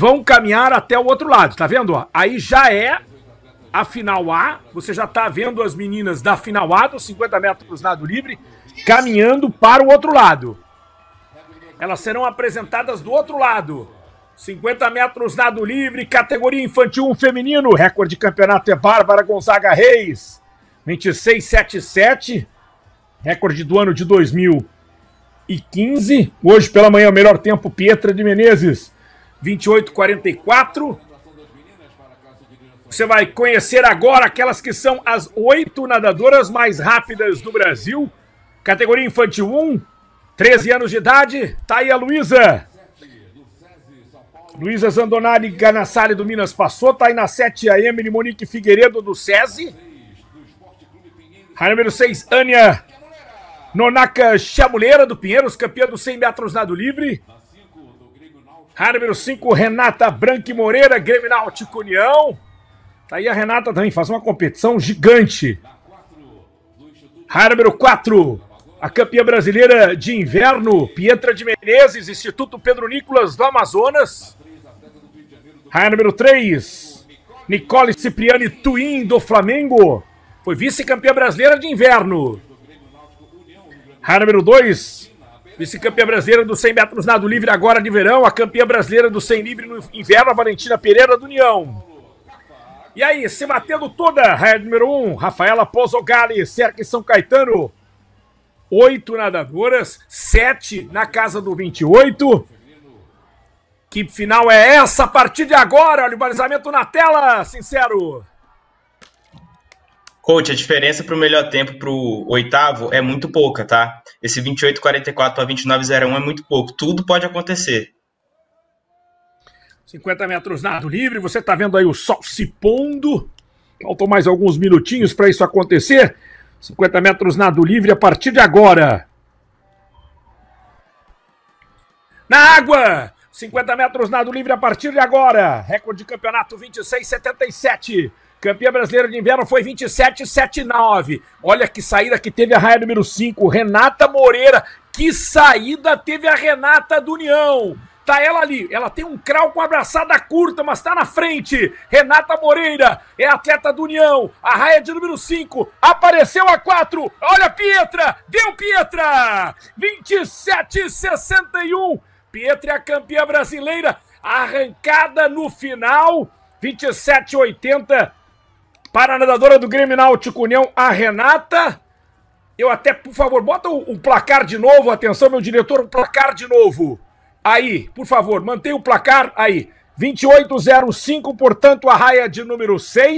vão caminhar até o outro lado, tá vendo? Aí já é a final A, você já tá vendo as meninas da final A, dos 50 metros nado livre, caminhando para o outro lado. Elas serão apresentadas do outro lado. 50 metros nado livre, categoria infantil 1 feminino, recorde de campeonato é Bárbara Gonzaga Reis, 26,77, recorde do ano de 2015. Hoje pela manhã, o melhor tempo, Pietra de Menezes, 28:44. Você vai conhecer agora aquelas que são as oito nadadoras mais rápidas do Brasil. Categoria Infantil 1, 13 anos de idade, tá aí a Luísa. Luísa Zandonari Ganassari do Minas passou, tá aí na 7 a Emily Monique Figueiredo do SESI. Raio número 6, Ania Nonaka Chamuleira do Pinheiros, campeã dos 100 metros nado livre. Rádio número 5, Renata Branco Moreira, Grêmio Náutico União. Tá aí a Renata também, faz uma competição gigante. Rádio número 4, a campeã brasileira de inverno, Pietra de Menezes, Instituto Pedro Nicolas do Amazonas. Raia número 3, Nicole Cipriani Twin do Flamengo. Foi vice-campeã brasileira de inverno. Raia número 2, Vice-campeã brasileira dos 100 metros nado livre agora de verão. A campeã brasileira do 100 livre no inverno, a Valentina Pereira do União. E aí, se batendo toda, raia número 1, um, Rafaela Pozzogali, cerca em São Caetano. Oito nadadoras, sete na casa do 28. Que final é essa a partir de agora? Olha o balizamento na tela, sincero. Coach, a diferença para o melhor tempo para o oitavo é muito pouca, tá? Esse 28,44 para 29,01 é muito pouco. Tudo pode acontecer. 50 metros nado livre, você está vendo aí o sol se pondo. Faltam mais alguns minutinhos para isso acontecer. 50 metros nado livre a partir de agora. Na água! 50 metros nado livre a partir de agora. Recorde de campeonato 26,77. Campeã brasileira de inverno foi 27,79. Olha que saída que teve a raia número 5, Renata Moreira. Que saída teve a Renata do União. Tá ela ali, ela tem um crawl com abraçada curta, mas tá na frente. Renata Moreira é atleta do União, a raia de número 5, apareceu a 4. Olha Pietra, deu Pietra! 27,61. Pietre, a campeã brasileira, arrancada no final, 27,80 para a nadadora do Grêmio Náutico União, a Renata. Eu até, por favor, bota o, o placar de novo, atenção, meu diretor, o placar de novo. Aí, por favor, mantém o placar aí. 28,05, portanto, a raia de número 6.